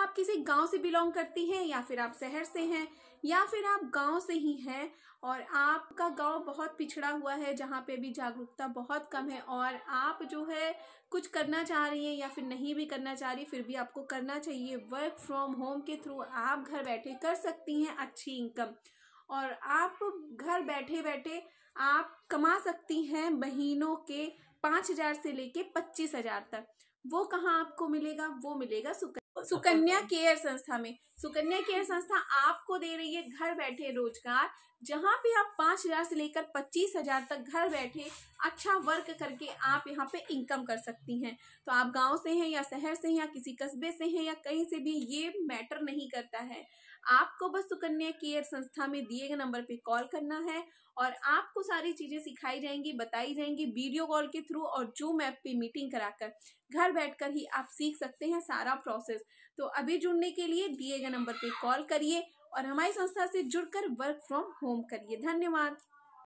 आप किसी गांव से बिलोंग करती हैं या फिर आप शहर से हैं या फिर आप गांव से ही हैं और आपका गांव बहुत पिछड़ा हुआ है जहां पे भी जागरूकता बहुत कम है और आप जो है कुछ करना चाह रही हैं या फिर नहीं भी करना चाह रही फिर भी आपको करना चाहिए वर्क फ्रॉम होम के थ्रू आप घर बैठे कर सकती हैं अच्छी इनकम और आप घर बैठे बैठे आप कमा सकती हैं महीनों के पाँच हज़ार से लेके पच्चीस हज़ार तक वो कहाँ आपको मिलेगा वो मिलेगा सुकन्या सुकन्या केयर संस्था में सुकन्या केयर संस्था आपको दे रही है घर बैठे रोजगार जहाँ पे आप पाँच हजार से लेकर पच्चीस हजार तक घर बैठे अच्छा वर्क करके आप यहाँ पे इनकम कर सकती हैं तो आप गांव से हैं या शहर से हैं या किसी कस्बे से हैं या कहीं से भी ये मैटर नहीं करता है आपको बस सुकन्या केयर संस्था में दिए गए नंबर पे कॉल करना है और आपको सारी चीज़ें सिखाई जाएंगी बताई जाएंगी वीडियो कॉल के थ्रू और जूम ऐप पे मीटिंग कराकर घर बैठकर ही आप सीख सकते हैं सारा प्रोसेस तो अभी जुड़ने के लिए दिए गए नंबर पे कॉल करिए और हमारी संस्था से जुड़कर वर्क फ्रॉम होम करिए धन्यवाद